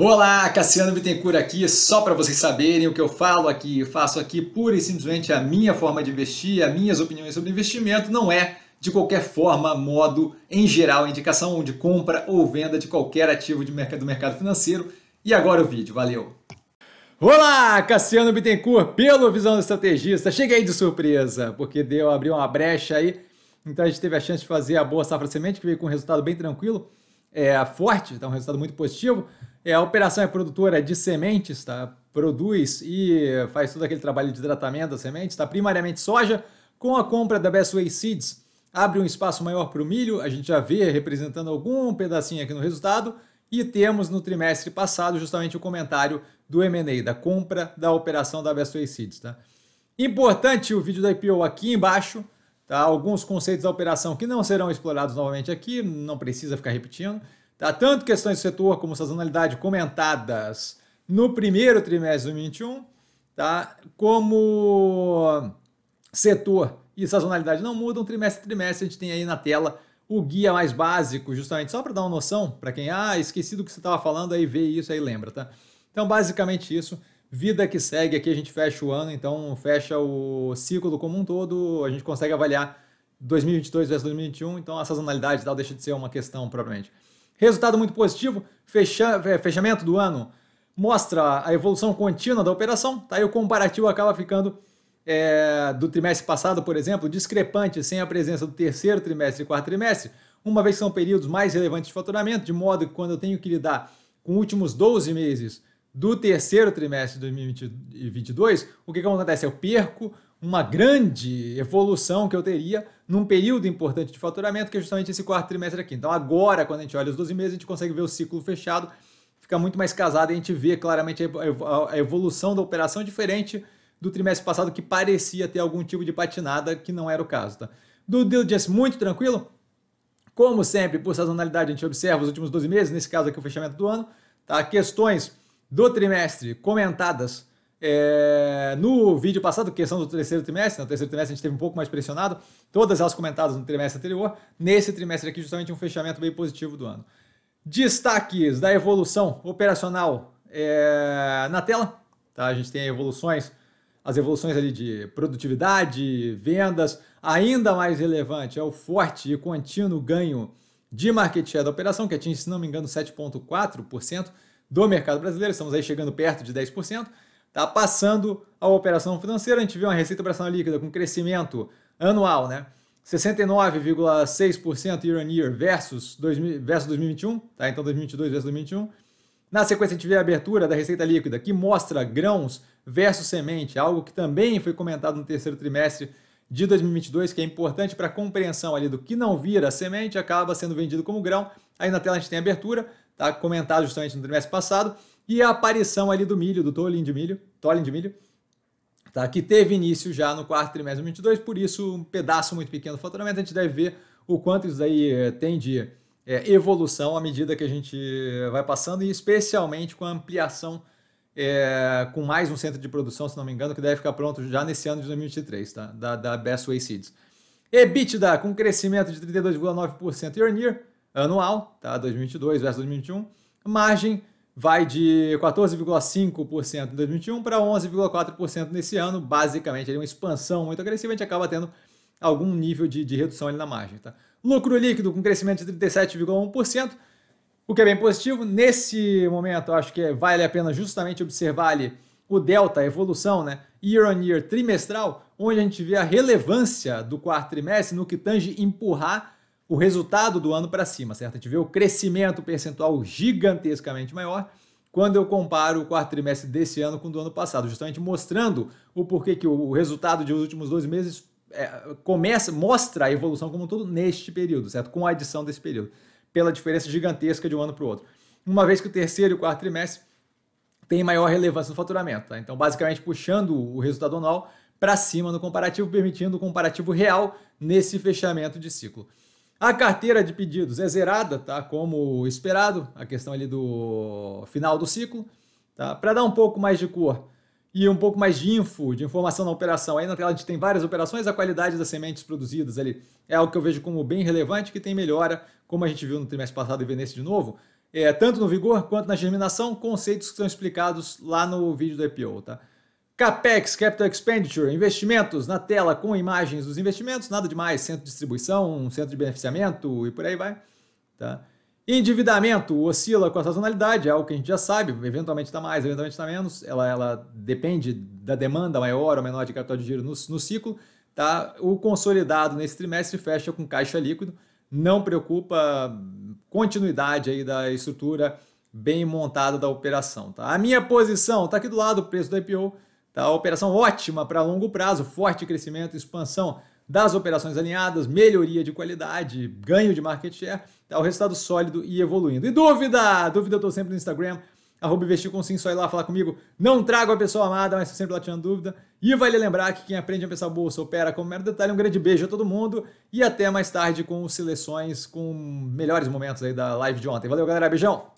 Olá, Cassiano Bittencourt aqui, só para vocês saberem o que eu falo aqui, eu faço aqui pura e simplesmente a minha forma de investir, as minhas opiniões sobre investimento, não é de qualquer forma, modo, em geral, indicação de compra ou venda de qualquer ativo de mercado, do mercado financeiro. E agora o vídeo, valeu! Olá, Cassiano Bittencourt, pelo Visão do Estrategista, cheguei de surpresa, porque deu, abriu uma brecha aí, então a gente teve a chance de fazer a boa safra semente, que veio com um resultado bem tranquilo, é, forte, dá um resultado muito positivo. É, a operação é produtora de sementes, tá? produz e faz todo aquele trabalho de tratamento das sementes, tá? primariamente soja. Com a compra da Bestway Seeds, abre um espaço maior para o milho, a gente já vê representando algum pedacinho aqui no resultado. E temos no trimestre passado justamente o comentário do M&A, da compra da operação da Bestway Seeds. Tá? Importante o vídeo da IPO aqui embaixo. Tá? Alguns conceitos da operação que não serão explorados novamente aqui, não precisa ficar repetindo. Tá? Tanto questões do setor como sazonalidade comentadas no primeiro trimestre de 2021, tá? como setor e sazonalidade não mudam, trimestre a trimestre a gente tem aí na tela o guia mais básico, justamente só para dar uma noção para quem, ah, esqueci do que você estava falando, aí vê isso, aí lembra, tá? Então, basicamente isso vida que segue aqui, a gente fecha o ano, então fecha o ciclo como um todo, a gente consegue avaliar 2022 versus 2021, então a sazonalidade tal deixa de ser uma questão propriamente. Resultado muito positivo, fecha, é, fechamento do ano mostra a evolução contínua da operação, tá? e o comparativo acaba ficando é, do trimestre passado, por exemplo, discrepante sem a presença do terceiro trimestre e quarto trimestre, uma vez que são períodos mais relevantes de faturamento, de modo que quando eu tenho que lidar com últimos 12 meses do terceiro trimestre de 2022, o que, que acontece? Eu perco uma grande evolução que eu teria num período importante de faturamento, que é justamente esse quarto trimestre aqui. Então, agora, quando a gente olha os 12 meses, a gente consegue ver o ciclo fechado, fica muito mais casado e a gente vê claramente a evolução da operação diferente do trimestre passado, que parecia ter algum tipo de patinada, que não era o caso. Tá? Do diligence muito tranquilo, como sempre, por sazonalidade, a gente observa os últimos 12 meses, nesse caso aqui o fechamento do ano, tá? questões do trimestre comentadas é, no vídeo passado, questão do terceiro trimestre, no terceiro trimestre a gente teve um pouco mais pressionado, todas elas comentadas no trimestre anterior, nesse trimestre aqui justamente um fechamento bem positivo do ano. Destaques da evolução operacional é, na tela, tá? a gente tem evoluções, as evoluções ali de produtividade, vendas, ainda mais relevante é o forte e contínuo ganho de market share da operação, que atinge, se não me engano, 7,4%, do mercado brasileiro, estamos aí chegando perto de 10%, está passando a operação financeira, a gente vê uma receita operacional líquida com crescimento anual, né? 69,6% year on year versus, versus 2021, tá? Então 2022 versus 2021. Na sequência, a gente vê a abertura da receita líquida, que mostra grãos versus semente, algo que também foi comentado no terceiro trimestre de 2022, que é importante para a compreensão ali do que não vira semente, acaba sendo vendido como grão. Aí na tela a gente tem abertura, tá? comentado justamente no trimestre passado, e a aparição ali do milho, do tolin de milho, tolin de milho, tá? que teve início já no quarto trimestre de 2022, por isso um pedaço muito pequeno do faturamento, a gente deve ver o quanto isso daí eh, tem de é, evolução à medida que a gente eh, vai passando, e especialmente com a ampliação é, com mais um centro de produção, se não me engano, que deve ficar pronto já nesse ano de 2023, tá? da, da Best Way Seeds. EBITDA com crescimento de 32,9% year on year, anual, tá? 2022 versus 2021. Margem vai de 14,5% em 2021 para 11,4% nesse ano, basicamente, ali uma expansão muito agressiva, a gente acaba tendo algum nível de, de redução ali na margem, tá? Lucro líquido com crescimento de 37,1%, o que é bem positivo. Nesse momento, acho que vale a pena justamente observar ali o delta, a evolução, né? Year on year trimestral, onde a gente vê a relevância do quarto trimestre no que tange empurrar o resultado do ano para cima, certo? A gente vê o crescimento percentual gigantescamente maior quando eu comparo o quarto trimestre desse ano com o do ano passado, justamente mostrando o porquê que o resultado dos últimos dois meses é, começa, mostra a evolução como um todo neste período, certo? Com a adição desse período, pela diferença gigantesca de um ano para o outro. Uma vez que o terceiro e o quarto trimestre têm maior relevância no faturamento, tá? Então, basicamente, puxando o resultado anual para cima no comparativo, permitindo o comparativo real nesse fechamento de ciclo. A carteira de pedidos é zerada, tá? Como esperado, a questão ali do final do ciclo, tá? Para dar um pouco mais de cor e um pouco mais de info, de informação na operação. Aí na tela a gente tem várias operações, a qualidade das sementes produzidas ali é algo que eu vejo como bem relevante, que tem melhora, como a gente viu no trimestre passado e vê nesse de novo, é, tanto no vigor quanto na germinação, conceitos que são explicados lá no vídeo do IPO, tá? CAPEX, Capital Expenditure, investimentos na tela com imagens dos investimentos, nada demais, centro de distribuição, centro de beneficiamento e por aí vai. Tá? Endividamento oscila com a sazonalidade, é algo que a gente já sabe, eventualmente está mais, eventualmente está menos, ela, ela depende da demanda maior ou menor de capital de giro no, no ciclo. Tá? O consolidado nesse trimestre fecha com caixa líquido, não preocupa continuidade aí da estrutura bem montada da operação. Tá? A minha posição está aqui do lado, o preço do IPO Tá? Operação ótima para longo prazo, forte crescimento, expansão das operações alinhadas, melhoria de qualidade, ganho de market share, tá? o resultado sólido e evoluindo. E dúvida? Dúvida eu estou sempre no Instagram, arroba investir com sim, só ir lá falar comigo. Não trago a pessoa amada, mas sempre lá tirando dúvida. E vale lembrar que quem aprende a pensar bolsa opera como mero detalhe. Um grande beijo a todo mundo e até mais tarde com seleções, com melhores momentos aí da live de ontem. Valeu, galera. Beijão!